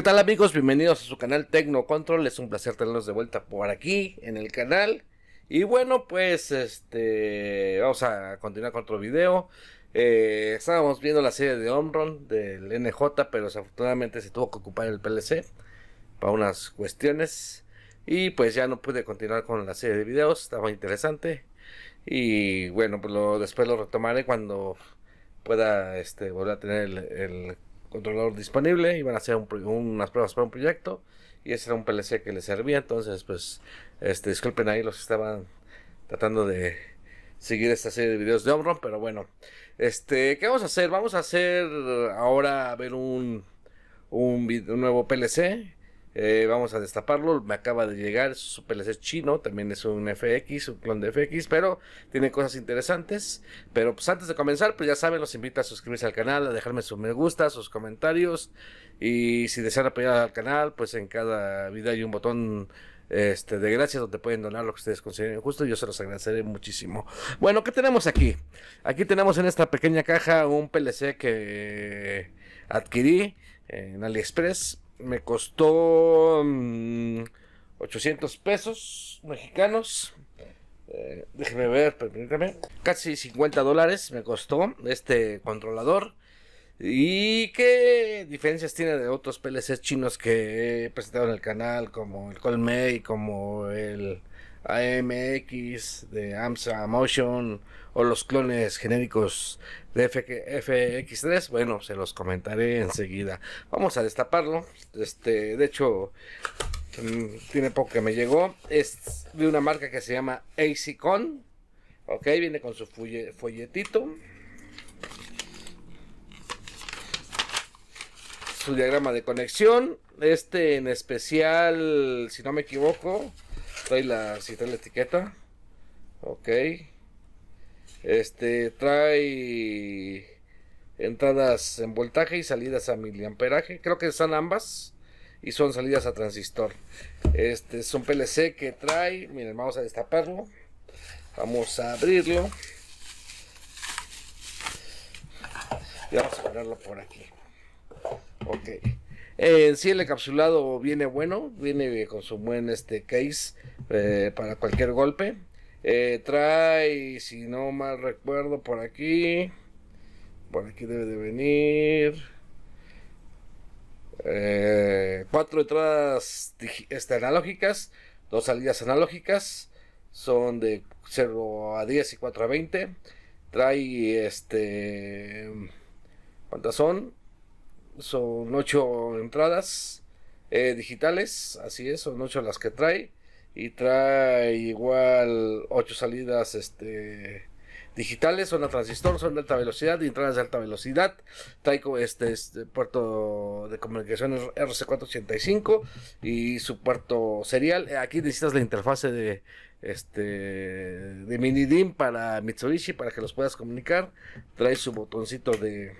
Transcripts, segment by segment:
¿Qué tal amigos? Bienvenidos a su canal Tecno Control. Es un placer tenerlos de vuelta por aquí en el canal. Y bueno, pues este vamos a continuar con otro video. Eh, estábamos viendo la serie de Omron del NJ, pero desafortunadamente se tuvo que ocupar el PLC para unas cuestiones. Y pues ya no pude continuar con la serie de videos, estaba interesante. Y bueno, pues después lo retomaré cuando pueda este, volver a tener el controlador disponible, iban a hacer unas pruebas para un proyecto y ese era un PLC que les servía, entonces pues este, disculpen ahí los que estaban tratando de seguir esta serie de videos de Omron, pero bueno, este, ¿qué vamos a hacer? Vamos a hacer ahora a ver un, un nuevo PLC eh, vamos a destaparlo. Me acaba de llegar. Su PLC chino. También es un FX, un clon de FX. Pero tiene cosas interesantes. Pero pues antes de comenzar, pues ya saben, los invito a suscribirse al canal, a dejarme sus me gusta, sus comentarios. Y si desean apoyar al canal, pues en cada video hay un botón este, de gracias donde pueden donar lo que ustedes consideren justo. Yo se los agradeceré muchísimo. Bueno, ¿qué tenemos aquí? Aquí tenemos en esta pequeña caja un PLC que adquirí en AliExpress me costó 800 mm, pesos mexicanos. Eh, déjeme ver, permítame. Casi 50 dólares me costó este controlador. ¿Y qué diferencias tiene de otros PLCs chinos que he presentado en el canal, como el Colmei, como el AMX, de AMSA Motion o los clones genéricos de FX3, bueno, se los comentaré enseguida. Vamos a destaparlo. Este, de hecho, mm, tiene poco que me llegó. Es de una marca que se llama ACCON. Ok, viene con su folletito. Su diagrama de conexión. Este en especial, si no me equivoco, trae la, cita la etiqueta. Ok. Este trae entradas en voltaje y salidas a miliamperaje. Creo que son ambas. Y son salidas a transistor. Este es un PLC que trae. Miren, vamos a destaparlo. Vamos a abrirlo. Y vamos a por aquí. Ok. Eh, sí el encapsulado viene bueno, viene con su buen este case eh, para cualquier golpe. Eh, trae, si no mal recuerdo, por aquí. Por aquí debe de venir. Eh, cuatro entradas este, analógicas, dos salidas analógicas, son de 0 a 10 y 4 a 20. Trae este. ¿Cuántas son? Son ocho entradas eh, digitales, así es, son ocho las que trae. Y trae igual ocho salidas este, digitales, son a transistor, son de alta velocidad, entradas de alta velocidad, trae este, este puerto de comunicaciones RC485 y su puerto serial. Eh, aquí necesitas la interfase de este de mini para Mitsubishi para que los puedas comunicar. Trae su botoncito de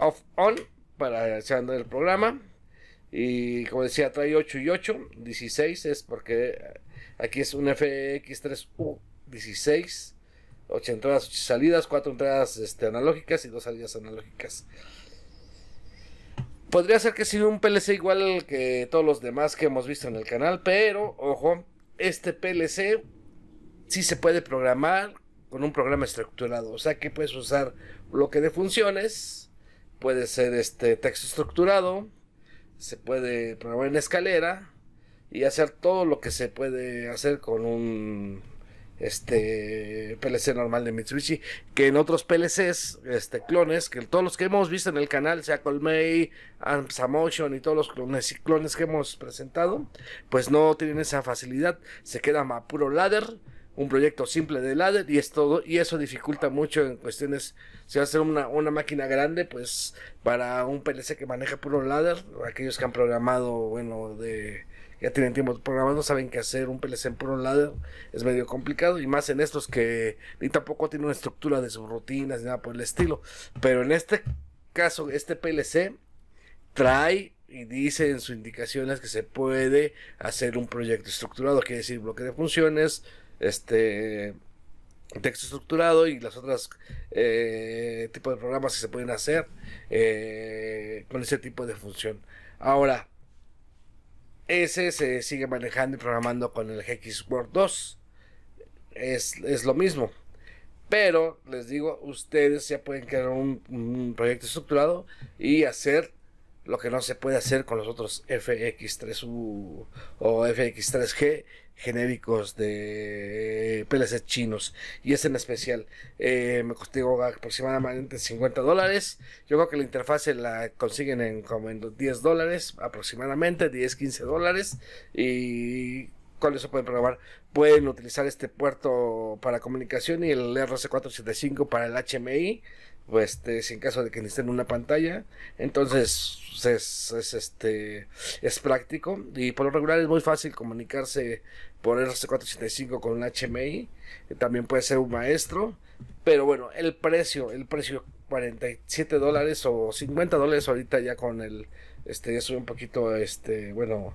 off on para echar el programa. Y como decía, trae 8 y 8, 16 es porque eh, aquí es un FX3U16, 8 entradas, 8 salidas, 4 entradas este, analógicas y 2 salidas analógicas. Podría ser que sea un PLC igual que todos los demás que hemos visto en el canal, pero ojo, este PLC sí se puede programar con un programa estructurado, o sea que puedes usar bloque de funciones puede ser este texto estructurado, se puede programar en escalera y hacer todo lo que se puede hacer con un este PLC normal de Mitsubishi, que en otros PLCs, este clones, que todos los que hemos visto en el canal, sea Colmei, Samotion y todos los clones y clones que hemos presentado, pues no tienen esa facilidad, se queda a puro ladder un proyecto simple de ladder y es todo, y eso dificulta mucho en cuestiones, si va a ser una, una máquina grande, pues para un PLC que maneja un ladder, aquellos que han programado, bueno, de ya tienen tiempo ...no saben que hacer un PLC en un ladder es medio complicado, y más en estos que ni tampoco tiene una estructura de sus rutinas, ni nada por el estilo, pero en este caso, este PLC trae y dice en sus indicaciones que se puede hacer un proyecto estructurado, quiere decir bloque de funciones, este texto estructurado y las otras eh, tipos de programas que se pueden hacer eh, con ese tipo de función. Ahora, ese se sigue manejando y programando con el Word 2. Es, es, lo mismo. Pero les digo, ustedes ya pueden crear un proyecto estructurado y hacer lo que no se puede hacer con los otros FX3U o FX3G genéricos de PLC chinos. Y es en especial, eh, me costó aproximadamente 50 dólares. Yo creo que la interfase la consiguen en como en 10 dólares, aproximadamente 10, 15 dólares. Y con eso pueden programar. Pueden utilizar este puerto para comunicación y el rc 475 para el HMI pues, este, si en caso de que necesiten una pantalla, entonces es, este, es práctico y por lo regular es muy fácil comunicarse por RC485 con un HMI, eh, también puede ser un maestro, pero bueno, el precio, el precio 47 dólares o 50 dólares ahorita ya con el, este, ya subió un poquito, este, bueno,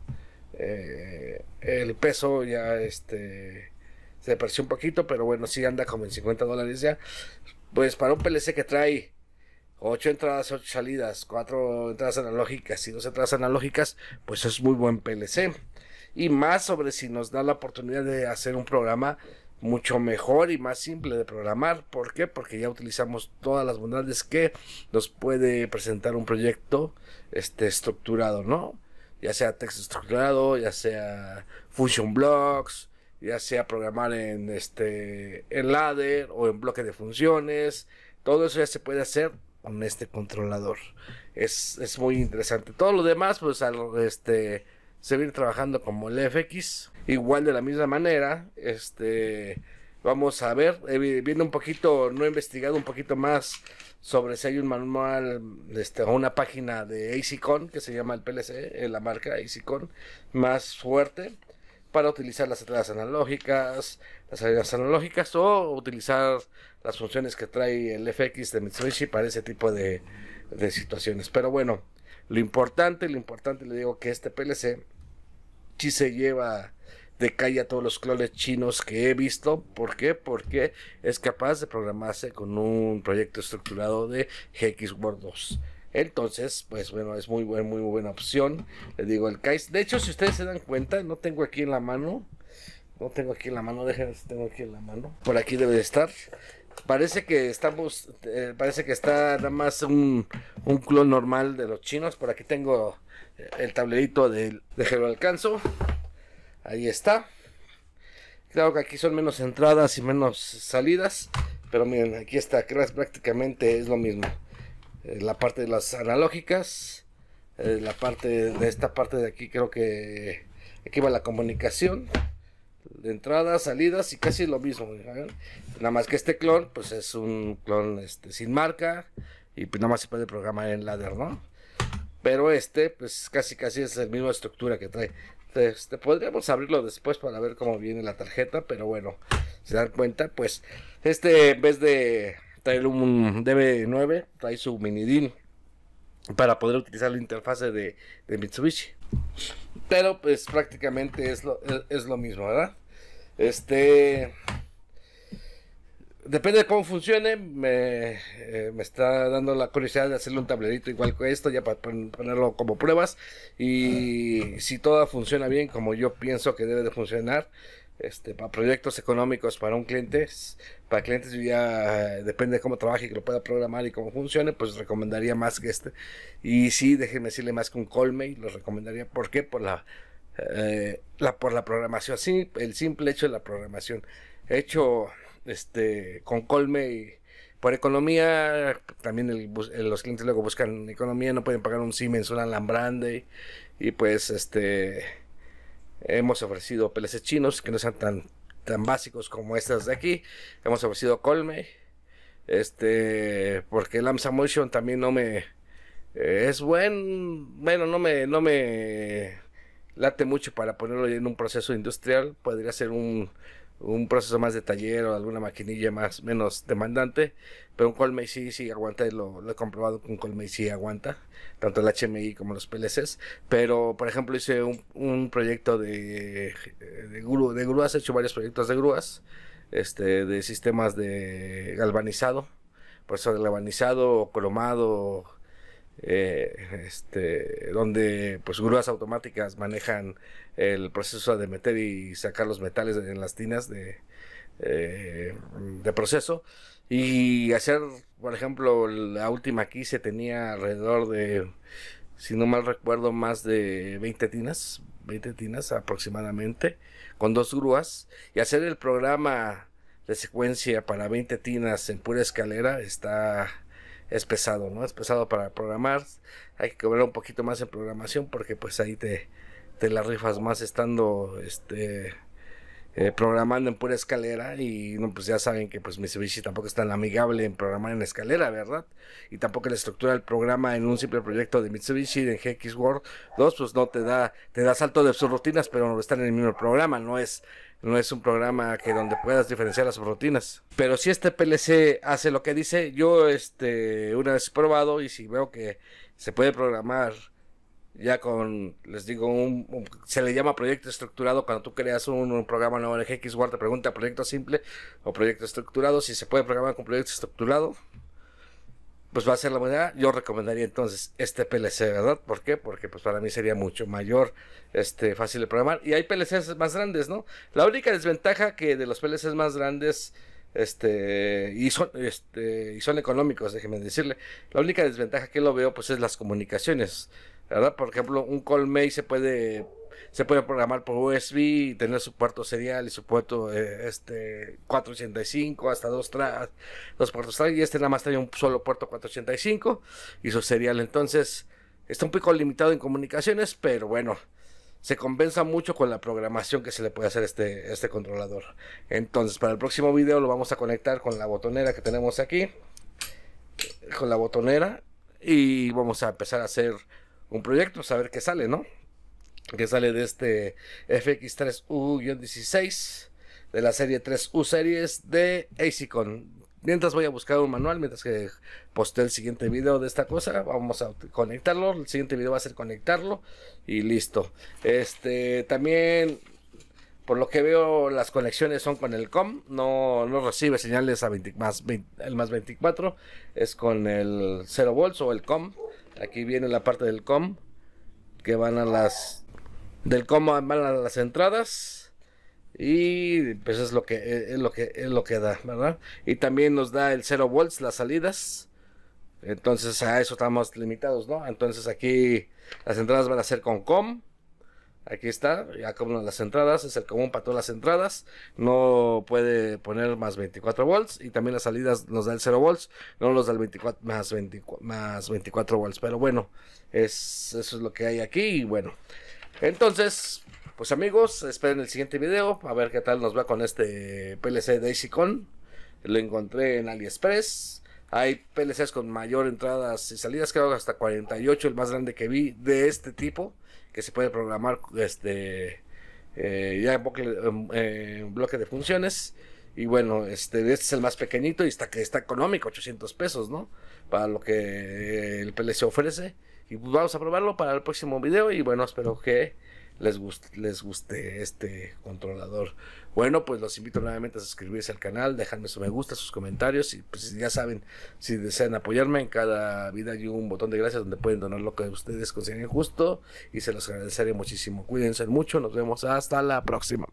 eh, el peso ya, este, se depreció un poquito, pero bueno, sí anda como en 50 dólares ya. Pues para un PLC que trae 8 entradas, 8 salidas, 4 entradas analógicas y 2 entradas analógicas, pues es muy buen PLC. Y más sobre si nos da la oportunidad de hacer un programa mucho mejor y más simple de programar. ¿Por qué? Porque ya utilizamos todas las bondades que nos puede presentar un proyecto este, estructurado, ¿no? Ya sea texto estructurado, ya sea Fusion blocks, ya sea programar en este en ladder o en bloque de funciones, todo eso ya se puede hacer con este controlador. Es, muy interesante. Todo lo demás, pues al este seguir trabajando como el FX, igual de la misma manera, este vamos a ver, eh, viendo un poquito, no he investigado un poquito más sobre si hay un manual este, o una página de ACCON que se llama el PLC, eh, la marca ACCON, más fuerte para utilizar las entradas analógicas, las salidas analógicas o utilizar las funciones que trae el FX de Mitsubishi para ese tipo de, situaciones. Pero bueno, lo importante, lo importante le digo que este PLC sí se lleva de calle a todos los clones chinos que he visto. ¿Por qué? Porque es capaz de programarse con un proyecto estructurado de GX Word 2. Entonces, pues bueno, es muy, muy, muy buena opción. Le digo, el Kais. De hecho, si ustedes se dan cuenta, no tengo aquí en la mano. No tengo aquí en la mano, déjenme si tengo aquí en la mano. Por aquí debe de estar. Parece que estamos, eh, parece que está nada más un, un clon normal de los chinos. Por aquí tengo eh, el tablerito de, lo alcanzo. Ahí está. Claro que aquí son menos entradas y menos salidas. Pero miren, aquí está, prácticamente es lo mismo. Eh, la parte de las analógicas, eh, la parte de esta parte de aquí creo que aquí va la comunicación, de entradas, salidas y casi lo mismo. Nada más que este clon, pues es un clon este, sin marca y pues nada más se puede programar en ladder, ¿no? Pero este, pues casi casi es la misma estructura que trae. Este, podríamos abrirlo después para ver cómo viene la tarjeta, pero bueno, se dan cuenta, pues este en vez de trae un DB9, trae su mini DIN para poder utilizar la interfase de, Mitsubishi. Pero pues prácticamente es lo, mismo, ¿verdad? Este depende de cómo funcione, me, eh, me, está dando la curiosidad de hacerle un tablerito igual que esto, ya para ponerlo como pruebas. Y si todo funciona bien, como yo pienso que debe de funcionar, este, para proyectos económicos para un cliente, para clientes ya eh, depende de cómo trabaje y que lo pueda programar y cómo funcione, pues recomendaría más que este. Y sí, déjenme decirle más que un y los recomendaría. ¿Por qué? Por la, eh, la, por la programación, sí, el simple hecho de la programación. hecho este, con y por economía, también eh, los clientes luego buscan economía, no pueden pagar un Siemens, un Alambrande, y pues este Hemos ofrecido PLC chinos que no sean tan, tan básicos como estas de aquí. Hemos ofrecido Colme. Este, porque el AMSA Motion también no me. Eh, es buen. Bueno, no me, no me late mucho para ponerlo en un proceso industrial. Podría ser un un proceso más de taller o alguna maquinilla más menos demandante, pero un Colmey sí, si aguanta, lo, he comprobado que un y sí aguanta, tanto el HMI como los PLCs, pero por ejemplo hice un, proyecto de, de, grúas, he hecho varios proyectos de grúas, este, de sistemas de galvanizado, por eso galvanizado o cromado eh, este, donde pues grúas automáticas manejan el proceso de meter y sacar los metales en las tinas de, eh, de proceso y hacer, por ejemplo, la última aquí se tenía alrededor de, si no mal recuerdo, más de 20 tinas, 20 tinas aproximadamente, con dos grúas, y hacer el programa de secuencia para 20 tinas en pura escalera está es pesado, ¿no? Es pesado para programar, hay que cobrar un poquito más en programación porque pues ahí te, te la rifas más estando, este, eh, programando en pura escalera y pues ya saben que pues Mitsubishi tampoco es tan amigable en programar en escalera, ¿verdad? Y tampoco la estructura del programa en un simple proyecto de Mitsubishi en GX World 2 pues no te da, te da salto de sus rutinas, pero no están en el mismo programa, no es no es un programa que donde puedas diferenciar las rutinas. Pero si este PLC hace lo que dice, yo este una vez probado y si veo que se puede programar ya con, les digo, un, se le llama proyecto estructurado cuando tú creas un, programa nuevo en GXWAR, te pregunta proyecto simple o proyecto estructurado, si se puede programar con proyecto estructurado, pues va a ser la manera, yo recomendaría entonces este PLC, ¿verdad? ¿Por qué? Porque pues para mí sería mucho mayor, este, fácil de programar, y hay PLCs más grandes, ¿no? La única desventaja que de los PLCs más grandes, este y son este y son económicos déjeme decirle la única desventaja que lo veo pues es las comunicaciones por ejemplo, un Colmei se puede se puede programar por USB y tener su puerto serial y su puerto eh, este 485 hasta dos puertos y este nada más tenía un solo puerto 485 y su serial entonces está un poco limitado en comunicaciones pero bueno se compensa mucho con la programación que se le puede hacer este, este controlador entonces para el próximo video lo vamos a conectar con la botonera que tenemos aquí con la botonera y vamos a empezar a hacer un proyecto, saber pues, qué sale, ¿no? Que sale de este FX3U-16 de la serie 3U series de ACCON. Mientras voy a buscar un manual, mientras que poste el siguiente video de esta cosa, vamos a conectarlo. El siguiente video va a ser conectarlo y listo. Este también, por lo que veo, las conexiones son con el COM, no, no recibe señales a 20, más el más 24, es con el 0 volts o el COM. Aquí viene la parte del com, que van a las del com van a las entradas y pues es lo que eh, es lo que es lo que da, ¿verdad? Y también nos da el 0 volts las salidas. Entonces a eso estamos limitados, ¿no? Entonces aquí las entradas van a ser con com Aquí está, ya como las entradas, es el común para todas las entradas. No puede poner más 24 volts y también las salidas nos da el 0 volts, no nos da el 24 más 24, volts. Pero bueno, es, eso es lo que hay aquí y bueno. Entonces, pues amigos, esperen el siguiente video a ver qué tal nos va con este PLC DaisyCon. Lo encontré en AliExpress. Hay PLCs con mayor entradas y salidas, creo que hasta 48, el más grande que vi de este tipo que se puede programar este, eh, ya en bloque, de funciones. Y bueno, este, este, es el más pequeñito y está, está económico, 800 pesos, ¿no? Para lo que eh, el PLC ofrece. Y pues vamos a probarlo para el próximo video y bueno, espero que les, guste, les guste este controlador. Bueno, pues los invito nuevamente a suscribirse al canal, dejarme su me gusta, sus comentarios y pues ya saben, si desean apoyarme en cada vida hay un botón de gracias donde pueden donar lo que ustedes consideren justo y se los agradeceré muchísimo. Cuídense mucho, nos vemos hasta la próxima.